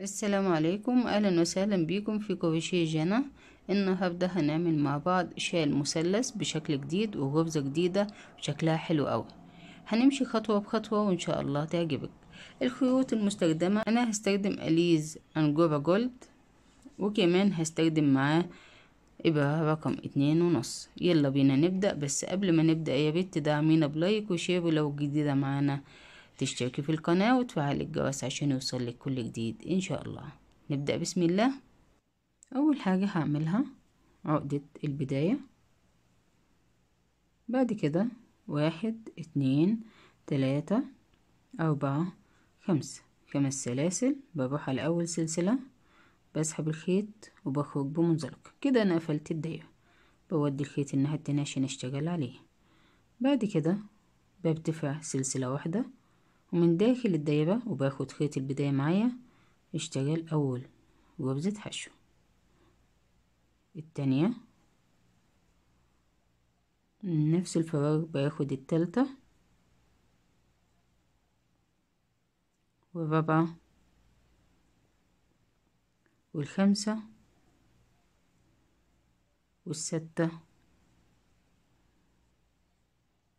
السلام عليكم اهلا وسهلا بيكم في كوفيشيه جنى النهارده هنعمل مع بعض شال مثلث بشكل جديد وغبزة جديده شكلها حلو قوي هنمشي خطوه بخطوه وان شاء الله تعجبك الخيوط المستخدمه انا هستخدم اليز انجورا جولد وكمان هستخدم معاه إبرة رقم اتنين ونص يلا بينا نبدأ بس قبل ما نبدأ يا ريت تدعمينا بلايك وشير لو جديدة معانا تشتركي في القناة وتفعلي الجرس عشان يوصلك كل جديد إن شاء الله نبدأ بسم الله أول حاجة هعملها عقدة البداية بعد كده واحد اتنين تلاتة أربعة خمسة خمس سلاسل بروح على أول سلسلة بسحب الخيط وبخرج بمنزلق كده أنا قفلت الدايرة بودي الخيط الناحية التانية عشان أشتغل عليه بعد كده ببتفع سلسلة واحدة ومن داخل الدايرة وباخد خيط البداية معايا اشتغل أول غرزة حشو التانية نفس الفراغ باخد التالتة والرابعة والخمسة والستة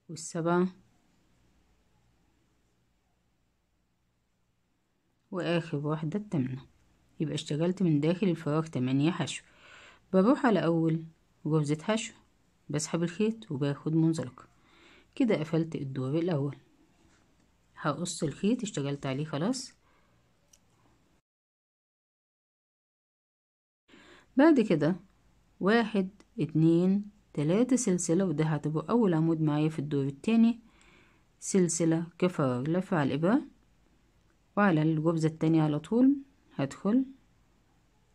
والسبعة وآخر واحدة التامنة يبقى اشتغلت من داخل الفراغ تمانية حشو بروح على أول غرزة حشو بسحب الخيط وباخد منزلقة كده قفلت الدور الأول هقص الخيط اشتغلت عليه خلاص بعد كده واحد اتنين تلاتة سلسلة وده هتبقى أول عمود معايا في الدور التاني سلسلة كفراغ لف على الإبرة وعلى الجبزة التانية على طول هدخل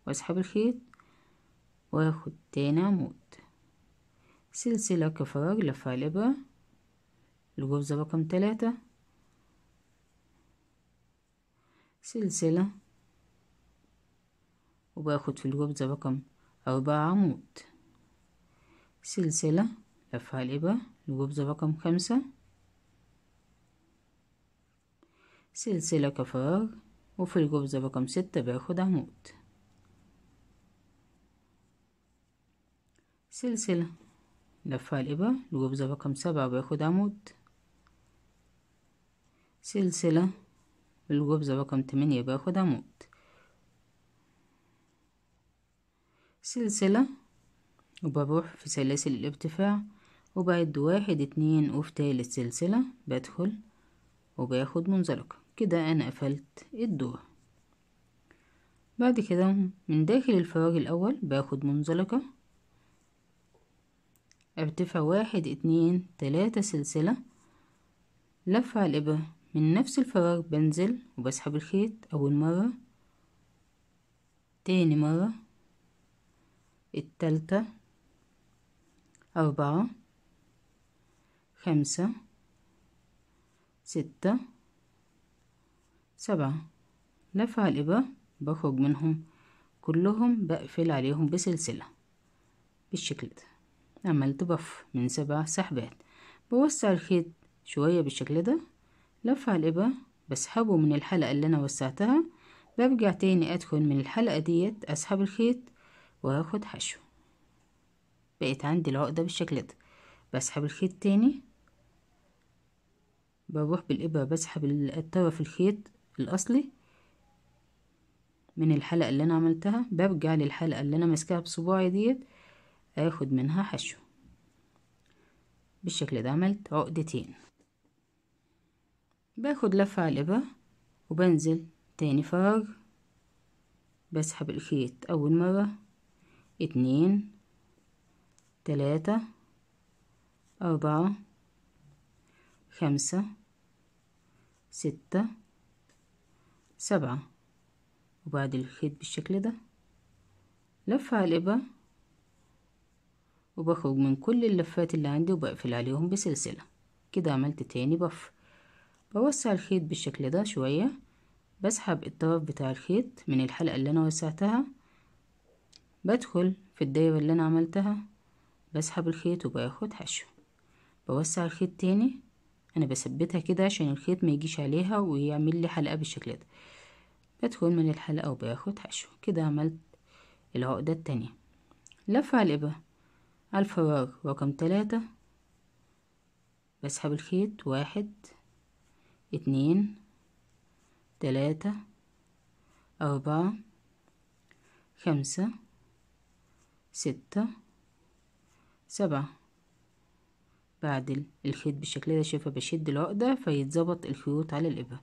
واسحب الخيط واخد تاني عمود سلسلة كفراغ لفة الابرة الجبزة رقم تلاتة سلسلة وباخد في الجبزة رقم أربعة عمود سلسلة لفة الابرة الجبزة رقم خمسة سلسلة كفراغ وفي الجرزة رقم ستة باخد عمود سلسلة لفة الإبرة الجرزة رقم سبعة باخد عمود سلسلة الجرزة رقم تمانية باخد عمود سلسلة وبروح في سلاسل الارتفاع وبعد واحد اتنين وفي تالت سلسلة بدخل وباخد منزلقة كده أنا قفلت الدور بعد كده من داخل الفراغ الأول باخد منزلقة ارتفع واحد اتنين تلاتة سلسلة لف على الإبرة من نفس الفراغ بنزل وبسحب الخيط أول مرة تاني مرة التالتة أربعة خمسة ستة سبعة نفع الإبرة بخرج منهم كلهم بقفل عليهم بسلسلة بالشكل ده عملت بف من سبع سحبات بوسع الخيط شوية بالشكل ده لفع الإبرة بسحبه من الحلقة اللي أنا وسعتها برجع تاني أدخل من الحلقة ديت أسحب الخيط وهاخد حشو بقيت عندي العقدة بالشكل ده بسحب الخيط تاني بروح بالإبرة بسحب الطرف الخيط الأصلي من الحلقة اللي أنا عملتها برجع للحلقة اللي أنا ماسكاها بصباعي ديت آخد منها حشو بالشكل ده عملت عقدتين باخد لفة على الإبرة وبنزل تاني فراغ بسحب الخيط أول مرة اتنين تلاتة أربعة خمسة ستة سبعة وبعد الخيط بالشكل ده لف على الإبرة وبخرج من كل اللفات اللي عندي وبقفل عليهم بسلسلة كده عملت تاني بف بوسع الخيط بالشكل ده شوية بسحب الطرف بتاع الخيط من الحلقة اللي أنا وسعتها بدخل في الدايرة اللي أنا عملتها بسحب الخيط وباخد حشو بوسع الخيط تاني أنا بثبتها كده عشان الخيط ما يجيش عليها ويعمل لي حلقة بالشكل ده بدخل من الحلقة وباخد حشو كده عملت العقدة التانية لفة على الإبرة على الفراغ رقم تلاتة بسحب الخيط واحد اتنين تلاتة أربعة خمسة ستة سبعة بعد الخيط بالشكل ده شايفة بشد العقدة فيتظبط الخيوط على الإبرة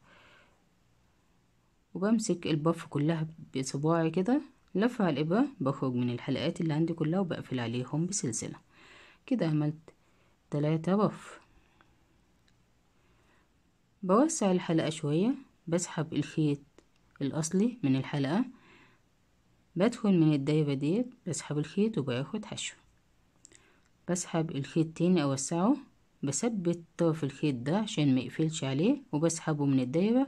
وبمسك الباف كلها بصباعي كده لفة على الإبرة بخرج من الحلقات اللي عندي كلها وبقفل عليهم بسلسلة كده عملت تلاتة بف بوسع الحلقة شوية بسحب الخيط الأصلي من الحلقة بدخل من الدايرة ديت بسحب الخيط وباخد حشو بسحب الخيط تاني أوسعه بثبت طرف الخيط ده عشان ما يقفلش عليه وبسحبه من الدايرة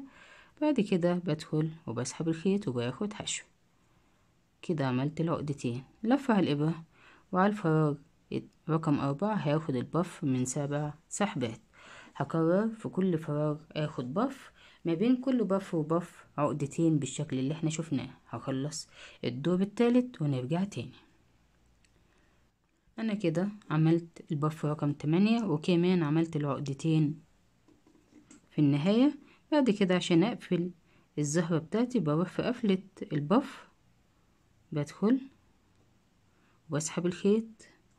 بعد كده بدخل وبسحب الخيط وباخد حشو كده عملت العقدتين لفة على الإبرة وعلى الفراغ رقم أربعة هاخد البف من سبع سحبات هكرر في كل فراغ اخد بف ما بين كل بف وبف عقدتين بالشكل اللي احنا شفناه هخلص الدور التالت ونرجع تاني انا كده عملت البف رقم تمانية وكمان عملت العقدتين في النهاية بعد كده عشان اقفل الزهرة بتاعتي بروح في قفلة البف بدخل واسحب الخيط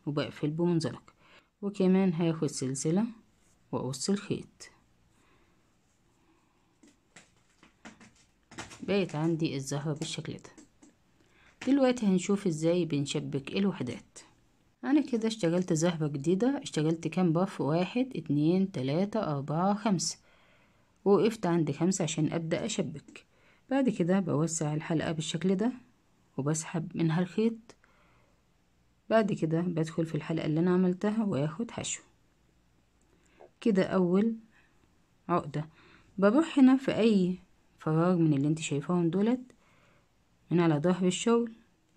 وبقفل بمنزلق وكمان هاخد سلسلة واقص الخيط بقيت عندي الزهرة بالشكل ده دلوقتي هنشوف ازاي بنشبك الوحدات انا كده اشتغلت زهرة جديدة اشتغلت كام بف واحد اتنين تلاتة اربعة خمسة ووقفت عند خمسة عشان أبدأ أشبك بعد كده بوسع الحلقة بالشكل ده وبسحب منها الخيط بعد كده بدخل في الحلقة اللي أنا عملتها وآخد حشو كده أول عقدة بروح هنا في أي فراغ من اللي انت شايفاهم دولت من على ظهر الشغل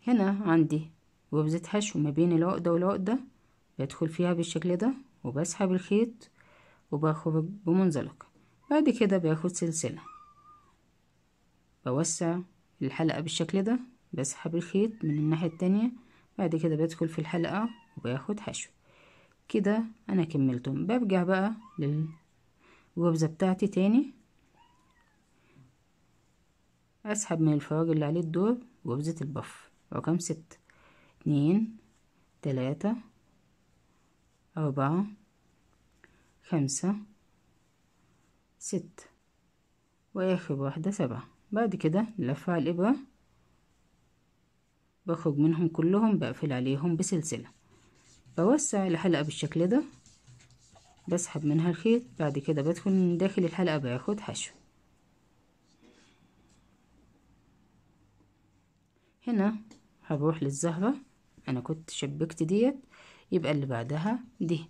هنا عندي غرزة حشو ما بين العقدة والعقدة بدخل فيها بالشكل ده وبسحب الخيط وبخرج بمنزلقة بعد كده باخد سلسلة بوسع الحلقة بالشكل ده بسحب الخيط من الناحية التانية بعد كده بدخل في الحلقة وباخد حشو كده انا كملتهم برجع بقى للغرزة بتاعتي تاني اسحب من الفراغ اللي عليه الدور غرزة البف رقم ستة اتنين تلاتة أربعة خمسة ست وآخر واحدة سبعة بعد كده نلف على الإبرة بخرج منهم كلهم بقفل عليهم بسلسلة بوسع الحلقة بالشكل ده بسحب منها الخيط بعد كده بدخل من داخل الحلقة باخد حشو هنا هروح للزهرة أنا كنت شبكت ديت يبقى اللي بعدها دي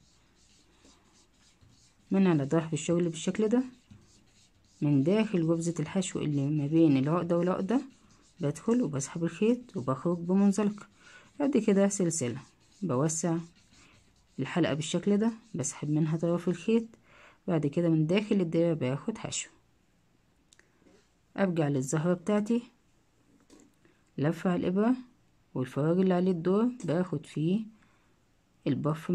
من على ظهر الشغل بالشكل ده من داخل جبزة الحشو اللي ما بين العقدة والعقدة بدخل وبسحب الخيط وبخرج بمنزلقة قد كده سلسلة بوسع الحلقة بالشكل ده بسحب منها طرف الخيط بعد كده من داخل الدايرة باخد حشو أرجع للزهرة بتاعتي لفة على الإبرة والفراغ اللي عليه الدور باخد فيه البف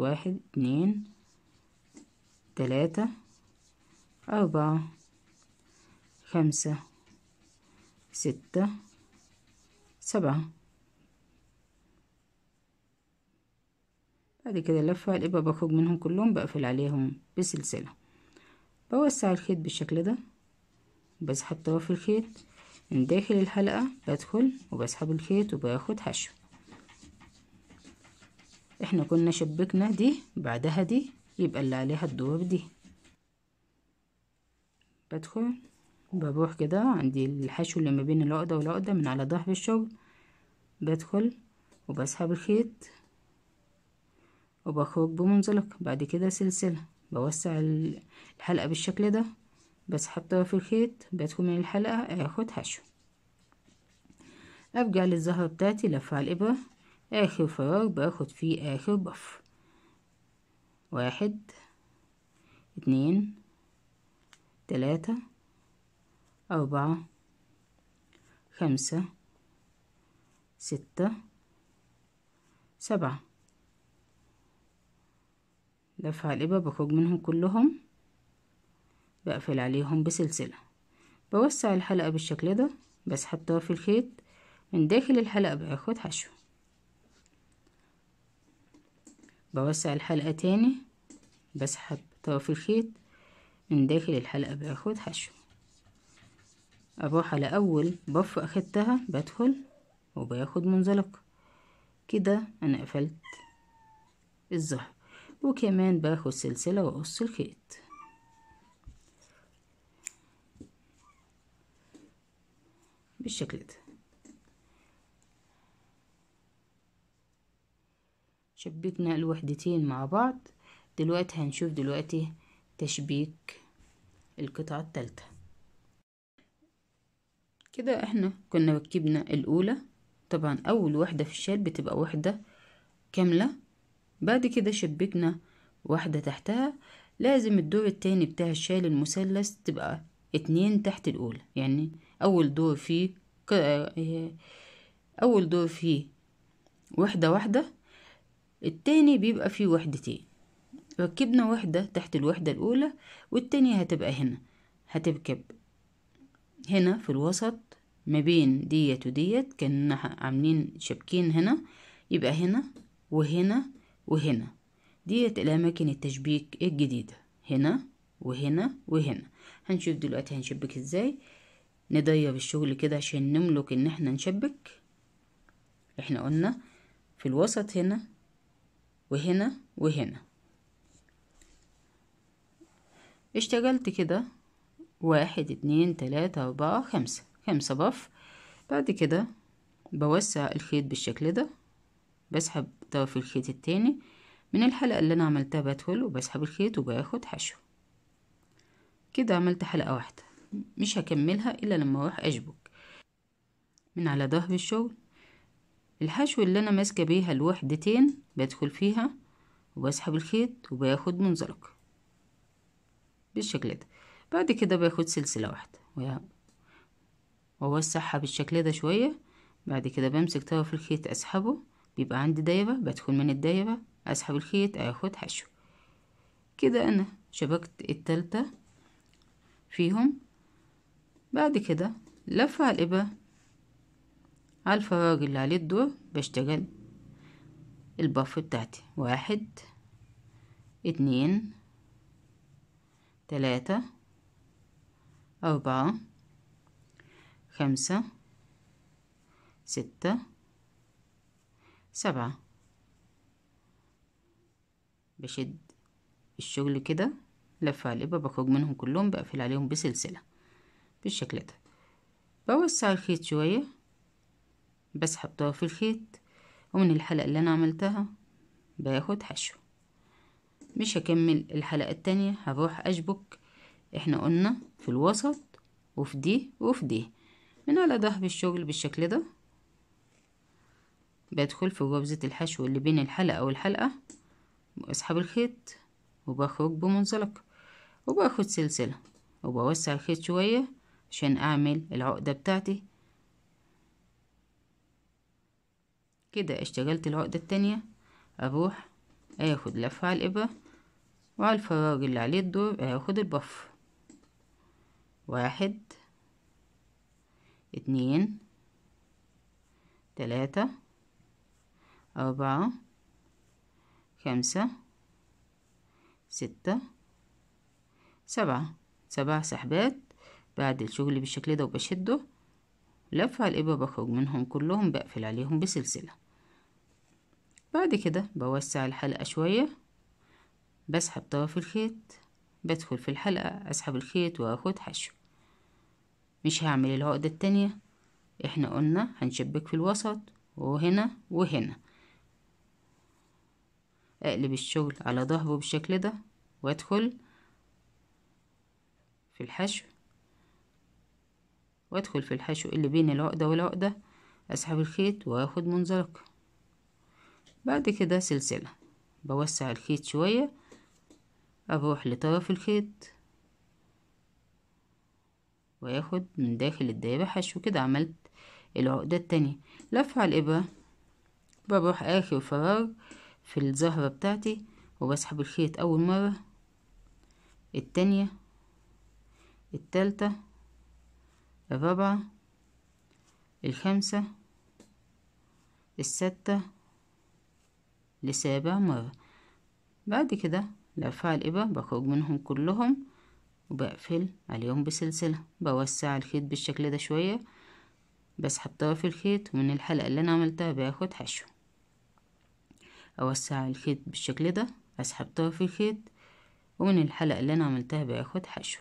واحد اتنين تلاتة أربعة خمسة ستة سبعة بعد كده اللفة الإبرة بخرج منهم كلهم بقفل عليهم بسلسلة بوسع الخيط بالشكل ده بسحب طرف الخيط من داخل الحلقة بدخل وبسحب الخيط وباخد حشو احنا كنا شبكنا دي بعدها دي يبقى اللي عليها الدور دي بدخل بروح كده عندي الحشو اللي ما بين العقدة والعقدة من على ضهر الشغل بدخل وبسحب الخيط وبخرج بمنزلق بعد كده سلسلة بوسع الحلقة بالشكل ده بسحب طرف الخيط بدخل من الحلقة اخد حشو ارجع للزهرة بتاعتي لفة على الابرة اخر فراغ باخد فيه اخر بف واحد اتنين تلاتة أربعة خمسة ستة سبعة دفع الإبر بخرج منهم كلهم بقفل عليهم بسلسلة بوسع الحلقة بالشكل ده بسحب طرف الخيط من داخل الحلقة باخد حشو بوسع الحلقة تاني بسحب طرف الخيط من داخل الحلقة باخد حشو اروح على اول بف اخدتها بدخل وباخد منزلق كده انا قفلت الظهر وكمان باخد سلسلة واقص الخيط بالشكل ده شبكنا الوحدتين مع بعض دلوقتي هنشوف دلوقتي تشبيك القطعة التالتة كده احنا كنا ركبنا الاولى طبعا اول واحدة في الشال بتبقى واحدة كاملة بعد كده شبكنا واحدة تحتها لازم الدور التاني بتاع الشال المثلث تبقى اتنين تحت الاولى يعني اول دور فيه اول دور فيه واحدة واحدة التاني بيبقى فيه وحدتين ركبنا وحدة تحت الوحدة الأولى والتانية هتبقى هنا هتركب هنا في الوسط ما بين ديت وديت كنا عاملين شبكين هنا يبقى هنا وهنا وهنا ديت الأماكن التشبيك الجديدة هنا وهنا وهنا هنشوف دلوقتي هنشبك ازاي نضيف الشغل كده عشان نملك ان احنا نشبك احنا قلنا في الوسط هنا وهنا وهنا اشتغلت كده واحد اتنين تلاتة أربعة خمسة خمسة بف بعد كده بوسع الخيط بالشكل ده بسحب طرف الخيط التاني من الحلقة اللي أنا عملتها بدخل وبسحب الخيط وباخد حشو كده عملت حلقة واحدة مش هكملها إلا لما أروح أشبك من على ظهر الشغل الحشو اللي أنا ماسكة بيها الوحدتين بدخل فيها وبسحب الخيط وباخد منزلقه بالشكل ده بعد كده باخد سلسلة واحدة وأوسعها بالشكل ده شوية بعد كده بمسك طرف الخيط أسحبه بيبقى عندي دايرة بدخل من الدايرة أسحب الخيط أخد حشو كده أنا شبكت التالتة فيهم بعد كده لف على الإبرة على الفراغ اللي عليه الدور بشتغل البف بتاعتي واحد اتنين ثلاثة أربعة خمسة ستة سبعة بشد الشغل كده لفة على الإبرة بخرج منهم كلهم بقفل عليهم بسلسلة بالشكل ده بوسع الخيط شوية بسحب طرف الخيط ومن الحلقة اللي أنا عملتها باخد حشو مش هكمل الحلقة التانية هروح أشبك احنا قلنا في الوسط وفي دي وفي دي من على ظهر الشغل بالشكل ده بدخل في غرزة الحشو اللي بين الحلقة والحلقة وأسحب الخيط وبخرج بمنزلق وباخد سلسلة وبوسع الخيط شوية عشان أعمل العقدة بتاعتي كده اشتغلت العقدة التانية أروح أخد لفة على الإبرة وعلى الفراغ اللي عليه الدور هاخد آه، البف واحد اتنين تلاتة أربعة خمسة ستة سبعة سبع سحبات بعد الشغل بالشكل ده وبشده لف على الإبرة بخرج منهم كلهم بقفل عليهم بسلسلة بعد كده بوسع الحلقة شوية بسحب طرف الخيط بدخل في الحلقة أسحب الخيط وأخد حشو مش هعمل العقدة التانية احنا قلنا هنشبك في الوسط وهنا وهنا اقلب الشغل على ظهره بالشكل ده وادخل في الحشو وادخل في الحشو اللي بين العقدة والعقدة اسحب الخيط واخد منزلق بعد كده سلسلة بوسع الخيط شوية اروح لطرف الخيط واخد من داخل الدايرة حشو كده عملت العقدة التانية لف على الابرة بروح اخر فراغ في الزهرة بتاعتي وبسحب الخيط اول مرة التانية التالتة الرابعة الخامسة السادسة لسابع مرة بعد كده لفها الإبر بخرج منهم كلهم وبقفل عليهم بسلسلة بوسع الخيط بالشكل ده شوية بسحب طرف الخيط ومن الحلقة اللي أنا عملتها باخد حشو أوسع الخيط بالشكل ده أسحب طرف الخيط ومن الحلقة اللي أنا عملتها باخد حشو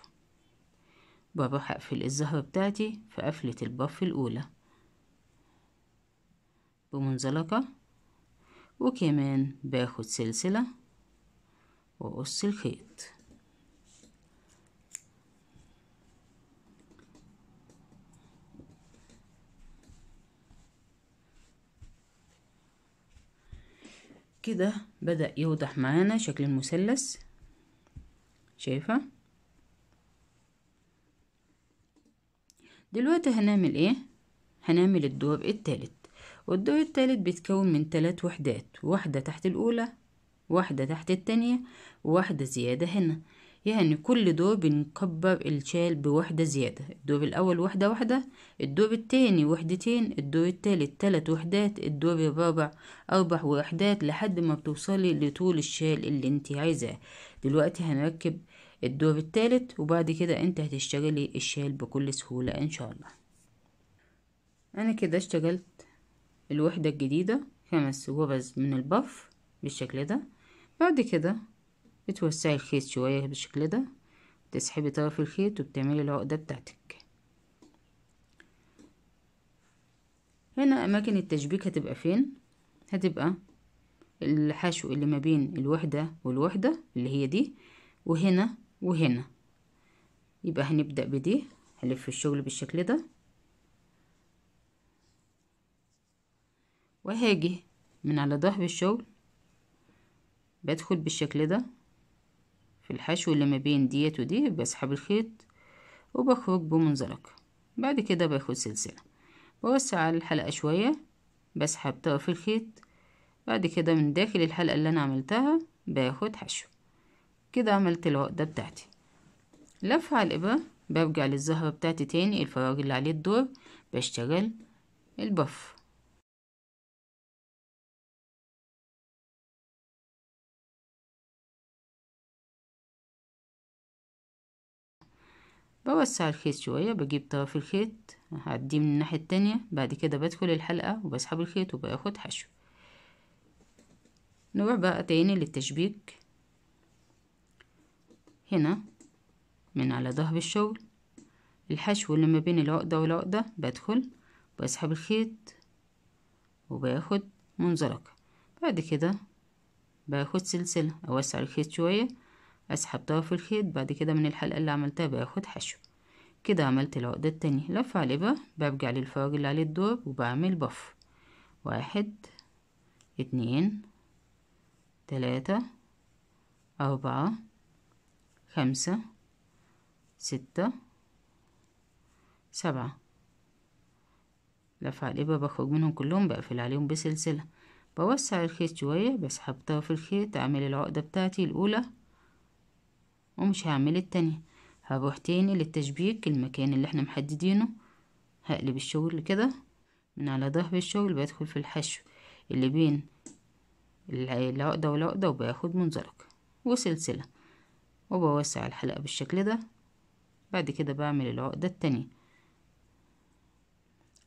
بروح أقفل الزهرة بتاعتي في قفلة البف الأولى بمنزلقة وكمان باخد سلسلة وأقص الخيط كده بدأ يوضح معانا شكل المثلث شايفة دلوقتي هنعمل ايه هنعمل الدور التالت والدور التالت بيتكون من تلات وحدات واحدة تحت الأولى واحدة تحت التانية وواحدة زيادة هنا يعني كل دوب بنكبر الشال بواحدة زيادة الدور الأول واحدة واحدة الدور التاني وحدتين الدور التالت تلات وحدات الدور الرابع أربع وحدات لحد ما بتوصلي لطول الشال اللي انت عايزاه دلوقتي هنركب الدور التالت وبعد كده انت هتشتغلي الشال بكل سهولة ان شاء الله انا كده اشتغلت الوحدة الجديدة خمس غرز من البف بالشكل ده بعد كده بتوسعي الخيط شوية بالشكل ده بتسحبي طرف الخيط وبتعملي العقدة بتاعتك هنا أماكن التشبيك هتبقى فين هتبقى الحشو اللي ما بين الوحدة والوحدة اللي هي دي وهنا وهنا يبقى هنبدأ بدي هلف الشغل بالشكل ده وهاجي من على ظهر الشغل بدخل بالشكل ده في الحشو اللي ما بين ديت ودي بسحب الخيط وبخرج بمنزلق بعد كده باخد سلسلة بوسع على الحلقة شوية بسحب طرف الخيط بعد كده من داخل الحلقة اللي أنا عملتها باخد حشو كده عملت العقدة بتاعتي لف على الإبرة برجع للزهرة بتاعتي تاني الفراغ اللي عليه الدور بشتغل البف بوسع الخيط شوية بجيب طرف الخيط هعديه من الناحية التانية بعد كده بدخل الحلقة وبسحب الخيط وباخد حشو نروح بقى تاني للتشبيك هنا من على ظهر الشغل الحشو اللي ما بين العقدة والعقدة بدخل بسحب الخيط وباخد منزلقة بعد كده باخد سلسلة أوسع الخيط شوية اسحب طرف الخيط بعد كده من الحلقة اللي عملتها باخد حشو كده عملت العقدة التانية لف على الإبرة برجع للفراغ اللي عليه الدور وبعمل بف واحد اتنين تلاتة أربعة خمسة ستة سبعة لف على الإبرة بخرج منهم كلهم بقفل عليهم بسلسلة بوسع الخيط شوية بسحب طرف الخيط أعمل العقدة بتاعتي الأولى ومش هعمل التانية هروح تاني للتشبيك المكان اللي احنا محددينه هقلب الشغل كده من على ظهر الشغل بدخل في الحشو اللي بين العقدة والعقدة وباخد منزلق وسلسلة وبوسع الحلقة بالشكل ده بعد كده بعمل العقدة التانية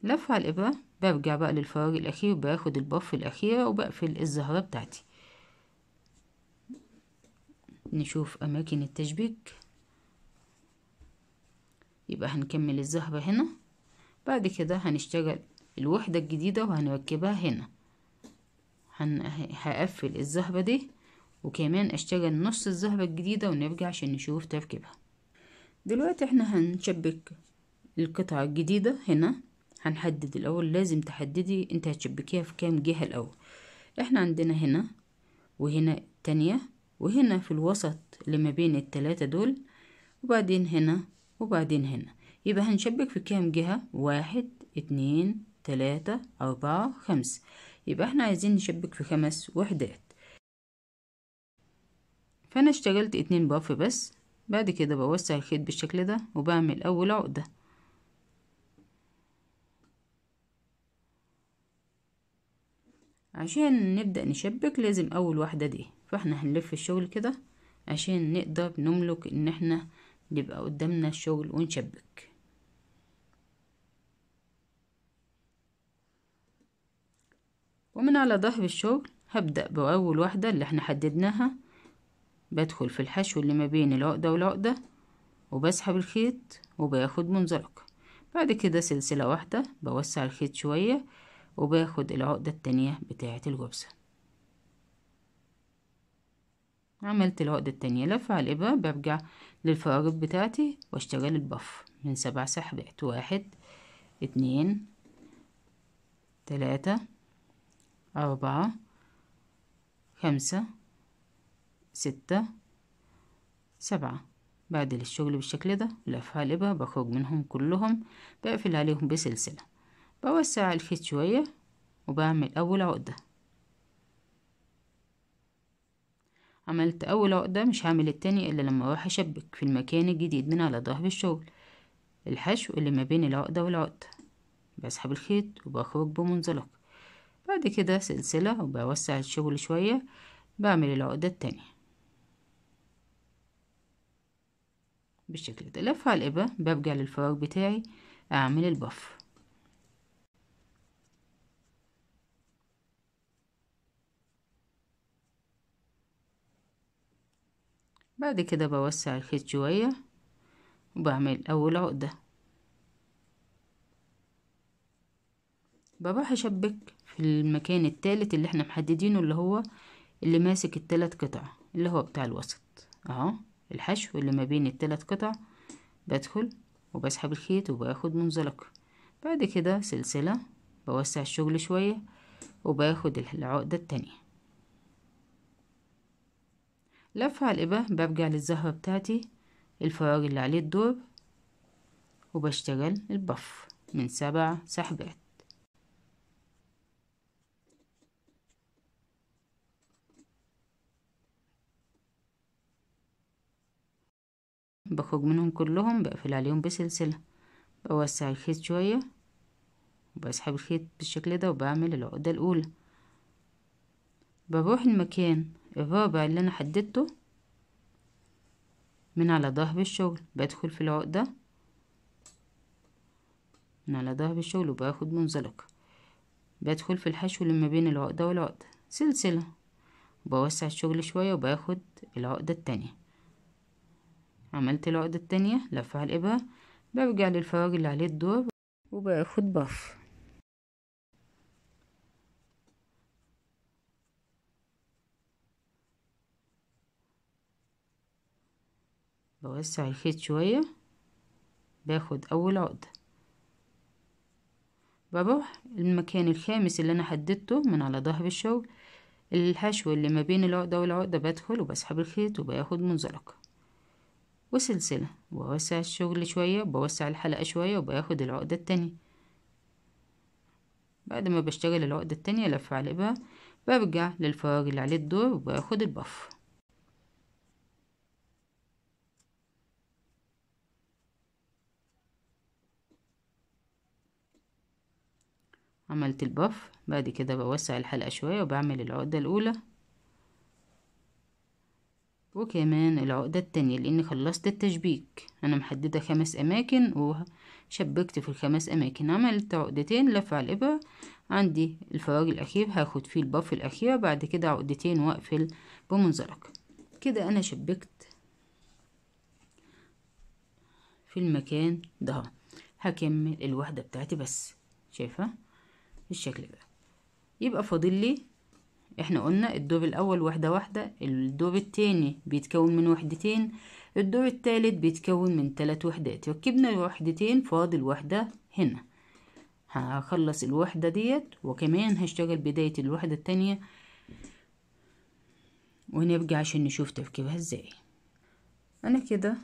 لف على الإبرة برجع بقى للفراغ الأخير باخد البف الأخيرة وبقفل الزهرة بتاعتي نشوف أماكن التشبيك يبقى هنكمل الزهرة هنا بعد كده هنشتغل الوحدة الجديدة وهنركبها هنا هن... هقفل الزهرة دي وكمان اشتغل نص الزهرة الجديدة ونرجع عشان نشوف تركيبها دلوقتي احنا هنشبك القطعة الجديدة هنا هنحدد الاول لازم تحددي انت هتشبكيها في كام جهة الاول احنا عندنا هنا وهنا تانية وهنا في الوسط اللي ما بين التلاتة دول وبعدين هنا وبعدين هنا يبقى هنشبك في كام جهة واحد اتنين تلاتة أربعة خمسة يبقى احنا عايزين نشبك في خمس وحدات فأنا اشتغلت اتنين باف بس بعد كده بوسع الخيط بالشكل ده وبعمل أول عقدة عشان نبدأ نشبك لازم أول واحدة دي فاحنا هنلف الشغل كده عشان نقدر نملك ان احنا يبقى قدامنا الشغل ونشبك ومن على ظهر الشغل هبدأ بأول واحدة اللي احنا حددناها بدخل في الحشو اللي ما بين العقدة والعقدة وبسحب الخيط وباخد منزلقة بعد كده سلسلة واحدة بوسع الخيط شوية وباخد العقدة التانية بتاعة الجبسة عملت العقدة التانية لفة على الإبرة برجع للفراغات بتاعتي واشتغل البف من سبع سحبات واحد اتنين تلاتة أربعة خمسة ستة سبعة بعد الشغل بالشكل ده لفة على الإبرة بخرج منهم كلهم بقفل عليهم بسلسلة بوسع الخيط شوية وبعمل أول عقدة عملت أول عقدة مش هعمل التاني إلا لما أروح أشبك في المكان الجديد من على ظهر الشغل الحشو اللي ما بين العقدة والعقدة بسحب الخيط وبخرج بمنزلق بعد كده سلسلة وبوسع الشغل شوية بعمل العقدة التانية بالشكل ده لف على الإبرة برجع للفراغ بتاعي أعمل البفر بعد كده بوسع الخيط شوية وبعمل أول عقدة بروح أشبك في المكان التالت اللي احنا محددينه اللي هو اللي ماسك التلات قطع اللي هو بتاع الوسط اهو الحشو اللي ما بين التلات قطع بدخل وبسحب الخيط وباخد منزلق بعد كده سلسلة بوسع الشغل شوية وباخد العقدة التانية لفة على الإبرة برجع للزهرة بتاعتي الفراغ اللي عليه الدور وبشتغل البف من سبع سحبات بخرج منهم كلهم بقفل عليهم بسلسلة بوسع الخيط شوية وبسحب الخيط بالشكل ده وبعمل العقدة الأولى بروح المكان الرابع اللي انا حددته من على ظهر الشغل بدخل في العقدة من على ظهر الشغل وباخد منزلقة بدخل في الحشو اللي ما بين العقدة والعقدة سلسلة بوسع الشغل شوية وباخد العقدة التانية عملت العقدة التانية لفة على الإبرة برجع للفراغ اللي عليه الدور وباخد بف بوسع الخيط شوية باخد أول عقدة بروح المكان الخامس اللي أنا حددته من على ظهر الشغل الحشو اللي ما بين العقدة والعقدة بدخل وبسحب الخيط وباخد منزلقة وسلسلة بوسع الشغل شوية بوسع الحلقة شوية وباخد العقدة التانية بعد ما بشتغل العقدة التانية لف على الإبرة برجع للفراغ اللي عليه الدور وباخد البفر عملت البف بعد كده بوسع الحلقة شوية وبعمل العقدة الأولى وكمان العقدة التانية لأن خلصت التشبيك أنا محددة خمس أماكن وشبكت في الخمس أماكن عملت عقدتين لف على الإبرة عندي الفراغ الأخير هاخد فيه البف الأخير بعد كده عقدتين وأقفل بمنزلق كده أنا شبكت في المكان ده هكمل الوحدة بتاعتي بس شايفة بالشكل ده يبقى فاضل لي احنا قلنا الدور الاول وحده واحده الدور التاني بيتكون من وحدتين الدور التالت بيتكون من ثلاث وحدات ركبنا الوحدتين فاضل وحده هنا هخلص الوحده ديت وكمان هشتغل بدايه الوحده التانيه ونرجع عشان نشوف تركيبها ازاي انا كده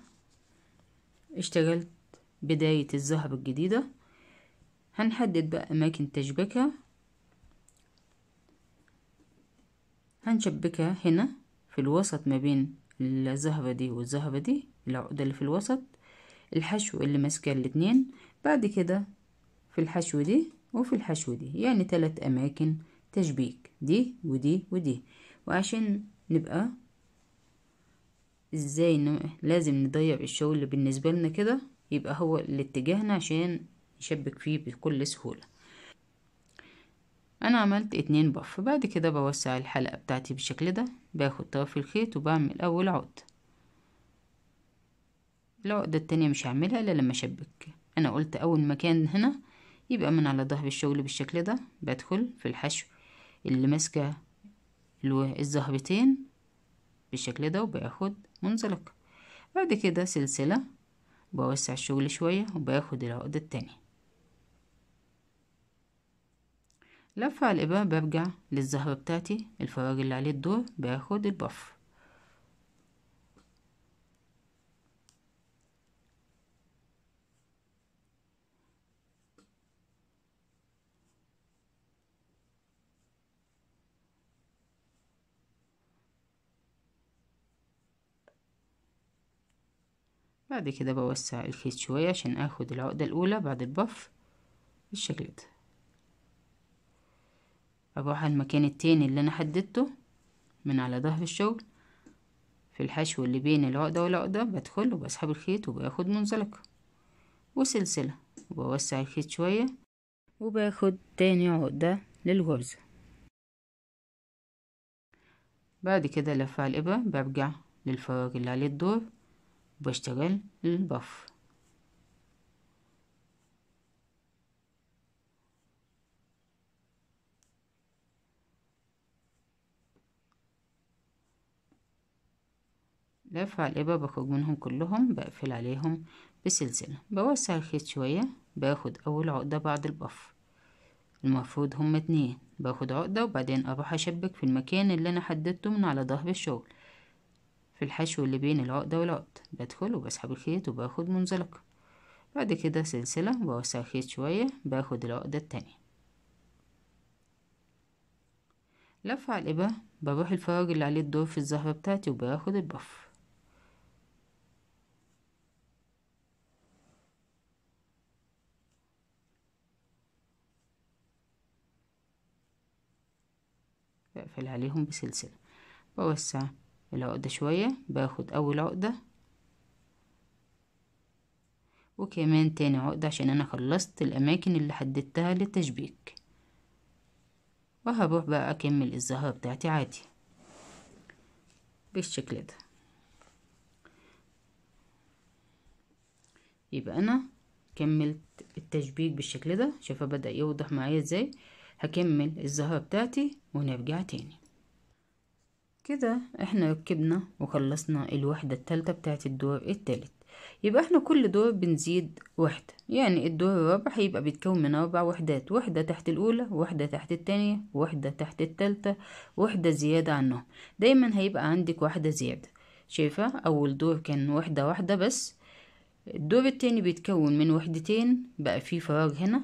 اشتغلت بدايه الزهر الجديده هنحدد بقى أماكن تشبكها هنشبكها هنا في الوسط ما بين الزهبة دي والزهبة دي العقدة اللي في الوسط الحشو اللي ماسكة الاتنين بعد كده في الحشو دي وفي الحشو دي يعني تلات أماكن تشبيك دي ودي ودي وعشان نبقى ازاي لازم نضيع الشغل بالنسبة لنا كده يبقى هو الاتجاهنا عشان يشبك فيه بكل سهولة انا عملت اتنين بف بعد كده بوسع الحلقة بتاعتي بالشكل ده باخد طرف الخيط وبعمل اول عقدة العقدة التانية مش هعملها الا لما اشبك انا قلت اول مكان هنا يبقى من على ظهر الشغل بالشكل ده بدخل في الحشو اللي ماسكة الزهرتين بالشكل ده وباخد منزلقة بعد كده سلسلة بوسع الشغل شوية وباخد العقدة التانية لف على الإبان برجع للزهرة بتاعتي الفراغ اللي عليه الدور باخد البف بعد كده بوسع الخيط شوية عشان اخد العقدة الأولى بعد البف بالشكل ده اروح المكان التاني اللي انا حددته من على ظهر الشغل في الحشو اللي بين العقدة والعقدة بدخل وبسحب الخيط وباخد منزلقة وسلسلة وبوسع الخيط شوية وباخد تاني عقدة للغرزة بعد كده لف على الإبرة برجع للفراغ اللي عليه الدور وبشتغل البف لف على الإبرة بخرج منهم كلهم بقفل عليهم بسلسلة بوسع الخيط شوية باخد أول عقدة بعد البف المفروض هما اتنين باخد عقدة وبعدين أروح أشبك في المكان اللي أنا حددته من على ظهر الشغل في الحشو اللي بين العقدة والعقدة بدخل وبسحب الخيط وباخد منزلقة بعد كده سلسلة بوسع الخيط شوية باخد العقدة التانية لف على الإبرة بروح الفراغ اللي عليه الدور في الزهرة بتاعتي وباخد البف بقفل عليهم بسلسلة بوسع العقدة شوية باخد أول عقدة وكمان تاني عقدة عشان أنا خلصت الأماكن اللي حددتها للتشبيك وهروح بقى أكمل الزهرة بتاعتي عادي بالشكل ده يبقى أنا كملت التشبيك بالشكل ده شوفوا بدأ يوضح معايا ازاي هكمل الزهرة بتاعتي ونرجع تاني كده احنا ركبنا وخلصنا الوحدة التالتة بتاعت الدور التالت يبقى احنا كل دور بنزيد واحدة يعني الدور الرابع هيبقى بيتكون من أربع وحدات واحدة تحت الأولى واحدة تحت التانية واحدة تحت التالتة واحدة زيادة عنهم دايما هيبقى عندك واحدة زيادة شايفة أول دور كان واحدة واحدة بس الدور التاني بيتكون من وحدتين بقى في فراغ هنا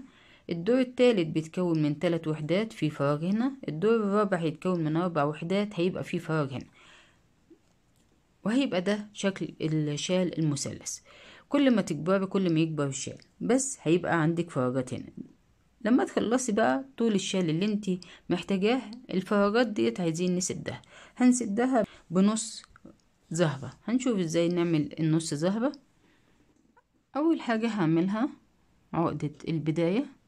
الدور الثالث بيتكون من ثلاث وحدات في فراغ هنا الدور الرابع هيتكون من أربع وحدات هيبقى في فراغ هنا وهيبقى ده شكل الشال المثلث كل ما تكبري كل ما يكبر الشال بس هيبقى عندك فراغات هنا لما تخلصي بقى طول الشال اللي انت محتاجاه الفراغات ديت عايزين نسدها هنسدها بنص زهرة هنشوف ازاي نعمل النص زهرة اول حاجة هعملها عقدة البداية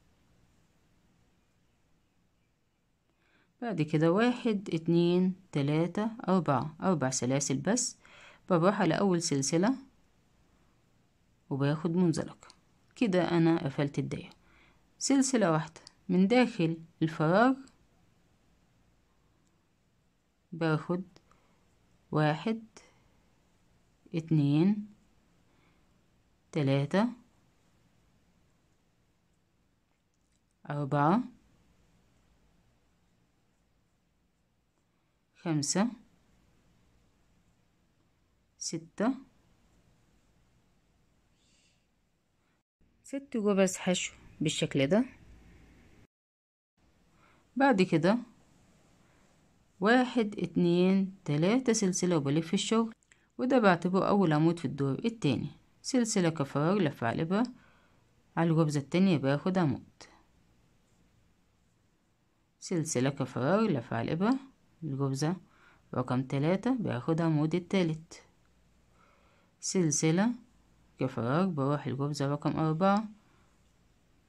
بعد كده واحد اتنين تلاتة أربعة أربع سلاسل بس بروح على أول سلسلة وباخد منزلق كده أنا قفلت الدايرة سلسلة واحدة من داخل الفراغ باخد واحد اتنين تلاتة أربعة خمسة ستة ست جبس حشو بالشكل ده بعد كده واحد اتنين تلاتة سلسلة وبلف الشغل وده بعتبه أول عمود في الدور التاني سلسلة كفار لف علبة على الجبزة التانية باخد عمود سلسلة كفار لف علبة الجوزة رقم تلاتة بياخدها مود التالت سلسلة كفراغ بروح الجوزة رقم أربعة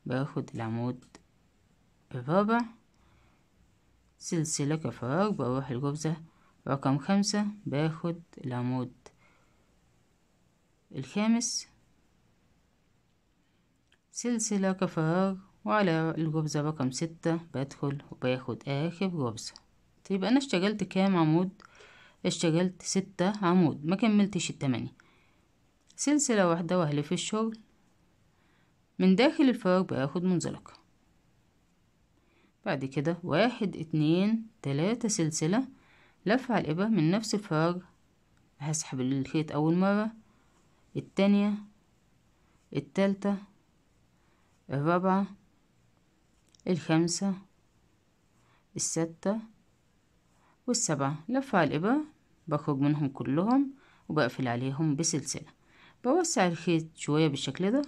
باخد العمود الرابع سلسلة كفراغ بروح الجوزة رقم خمسة باخد العمود الخامس سلسلة كفراغ وعلى الجبزة رقم ستة بدخل وباخد آخر جبزة يبقى انا اشتغلت كام عمود اشتغلت ستة عمود ما كملتش التمانية سلسلة واحدة وهلف الشغل من داخل الفراغ باخد منزلقة بعد كده واحد اتنين تلاتة سلسلة لف على الإبرة من نفس الفراغ هسحب الخيط أول مرة التانية التالتة الرابعة الخامسة الستة والسبعة لفة على الإبرة بخرج منهم كلهم وبقفل عليهم بسلسلة بوسع الخيط شوية بالشكل ده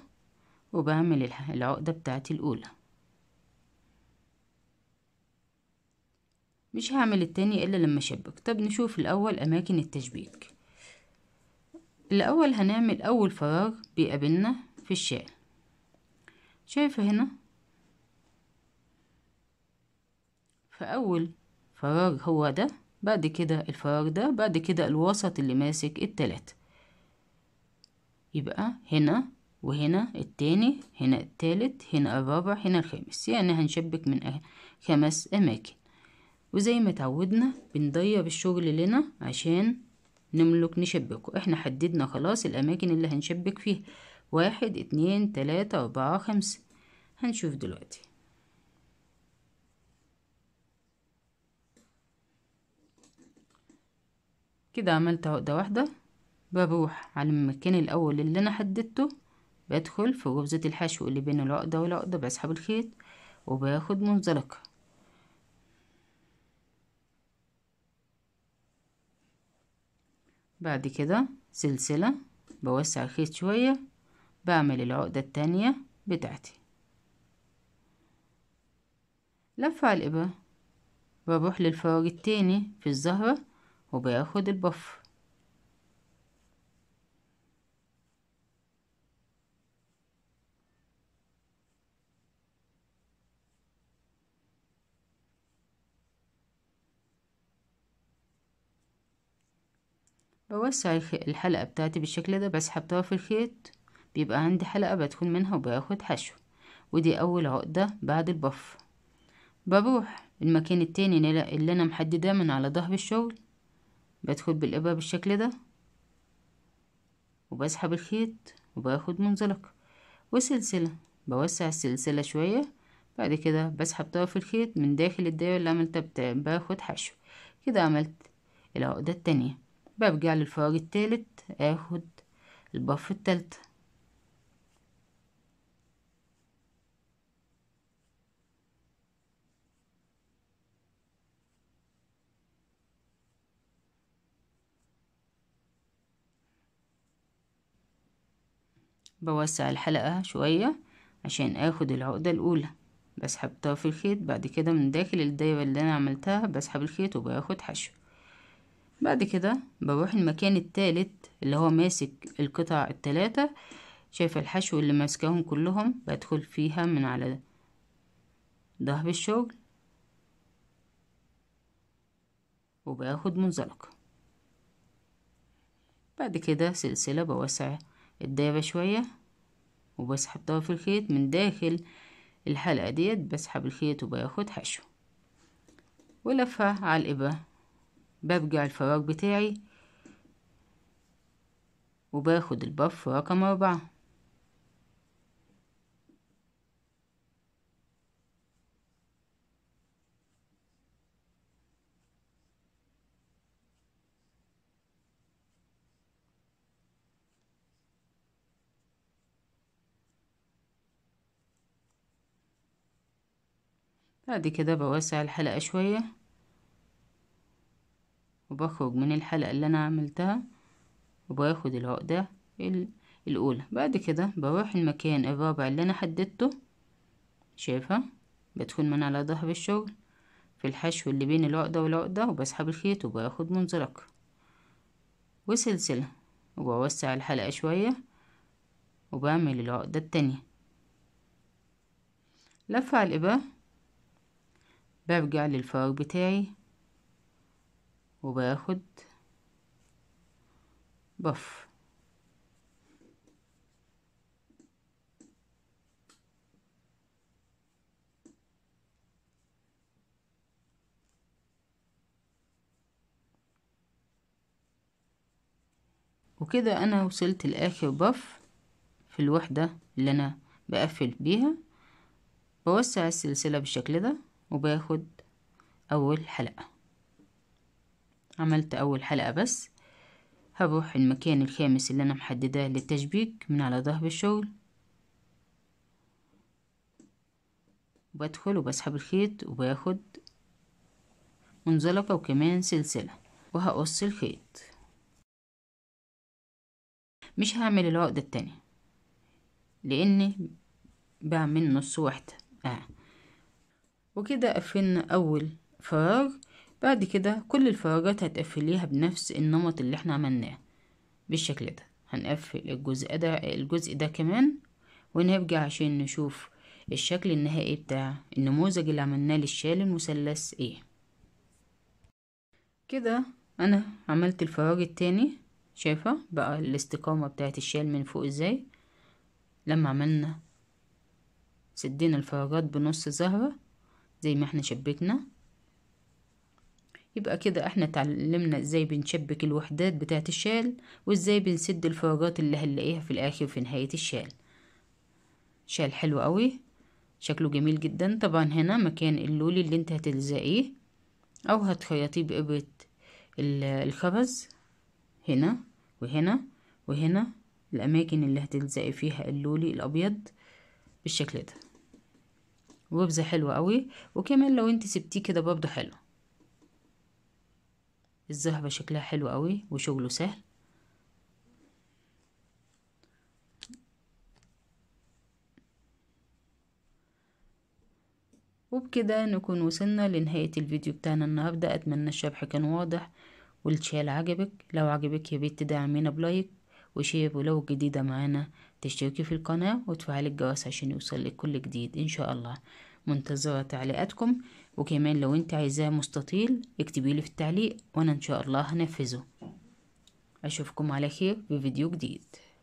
وبعمل العقدة بتاعتي الأولى مش هعمل التاني إلا لما أشبك طب نشوف الأول أماكن التشبيك الأول هنعمل أول فراغ بيقابلنا في الشال شايفة هنا في أول الفراغ هو ده بعد كده الفراغ ده بعد كده الوسط اللي ماسك التلاتة يبقى هنا وهنا التاني هنا التالت هنا الرابع هنا الخامس يعني هنشبك من أه- خمس أماكن وزي ما اتعودنا بنضيّر الشغل لنا عشان نملك نشبكه احنا حددنا خلاص الأماكن اللي هنشبك فيها واحد اتنين تلاتة أربعة خمسة هنشوف دلوقتي كده عملت عقدة واحدة بروح على المكان الأول اللي أنا حددته بدخل في غرزة الحشو اللي بين العقدة والعقدة بسحب الخيط وباخد منزلقة بعد كده سلسلة بوسع الخيط شوية بعمل العقدة التانية بتاعتي لفة على الإبرة بروح للفراغ التاني في الزهرة وباخد البف بوسع الحلقة بتاعتي بالشكل ده بسحب طرف الخيط بيبقى عندي حلقة بدخل منها وباخد حشو ودي أول عقدة بعد البف بروح المكان التاني اللي أنا محددة من على ظهر الشغل بدخل بالإبرة بالشكل ده وبسحب الخيط وباخد منزلق وسلسلة بوسع السلسلة شوية بعد كده بسحب طرف الخيط من داخل الدايرة اللي عملتها بتاع باخد حشو كده عملت العقدة التانية برجع للفراغ التالت اخد البف التالتة بوسع الحلقة شوية عشان اخد العقدة الاولى بسحب طرف الخيط بعد كده من داخل الدايرة اللي انا عملتها بسحب الخيط وباخد حشو بعد كده بروح المكان التالت اللي هو ماسك القطع التلاتة شايفة الحشو اللي ماسكاهم كلهم بدخل فيها من على ظهر الشغل وباخد منزلقة بعد كده سلسلة بوسعها الدايبة شوية وبسحب طرف الخيط من داخل الحلقة ديت بسحب الخيط وباخد حشو ولفها على الإبرة برجع الفراغ بتاعي وباخد البف رقم أربعة بعد كده بوسع الحلقة شوية وبخرج من الحلقة اللي أنا عملتها وباخد العقدة الأولى بعد كده بروح المكان الرابع اللي أنا حددته شايفة بدخل من على ظهر الشغل في الحشو اللي بين العقدة والعقدة وبسحب الخيط وباخد منزلق وسلسلة وبوسع الحلقة شوية وبعمل العقدة التانية لفة على الإبرة برجع للفراغ بتاعي وباخد بف وكده انا وصلت لاخر بف في الوحدة اللي انا بقفل بيها بوسع السلسلة بالشكل ده وباخد أول حلقة عملت أول حلقة بس هروح المكان الخامس اللي أنا محدداه للتشبيك من على ظهر الشغل بدخل وبسحب الخيط وباخد منزلقة وكمان سلسلة وهقص الخيط مش هعمل العقدة التانية لأن بعمل نص واحدة آه. وكده قفلنا أول فراغ بعد كده كل الفراغات هتقفليها بنفس النمط اللي احنا عملناه بالشكل ده هنقفل الجزء ده الجزء ده كمان ونرجع عشان نشوف الشكل النهائي بتاع النموذج اللي عملناه للشال المثلث ايه كده انا عملت الفراغ التاني شايفة بقى الاستقامة بتاعت الشال من فوق ازاي لما عملنا سدينا الفراغات بنص زهرة زي ما احنا شبكنا يبقى كده احنا اتعلمنا ازاي بنشبك الوحدات بتاعة الشال وازاي بنسد الفراغات اللي هنلاقيها في الاخر في نهاية الشال شال حلو قوي شكله جميل جدا طبعا هنا مكان اللولي اللي انت هتلزقيه او هتخيطيه بإبرة الخبز هنا وهنا وهنا الأماكن اللي هتلزقي فيها اللولي الأبيض بالشكل ده وبزة حلوة قوي وكمان لو انت سبتيه كده برضه حلو الزهرة شكلها حلو قوي وشغله سهل وبكده نكون وصلنا لنهاية الفيديو بتاعنا النهاردة أتمنى الشرح كان واضح والتشال عجبك لو عجبك بيت تدعمينا بلايك وشير ولو جديدة معانا تشتركي في القناة وتفعلي الجرس عشان يوصلك كل جديد إن شاء الله منتظرة تعليقاتكم وكمان لو انت عايزاه مستطيل اكتبي لي في التعليق وانا ان شاء الله هنفذه اشوفكم على خير في فيديو جديد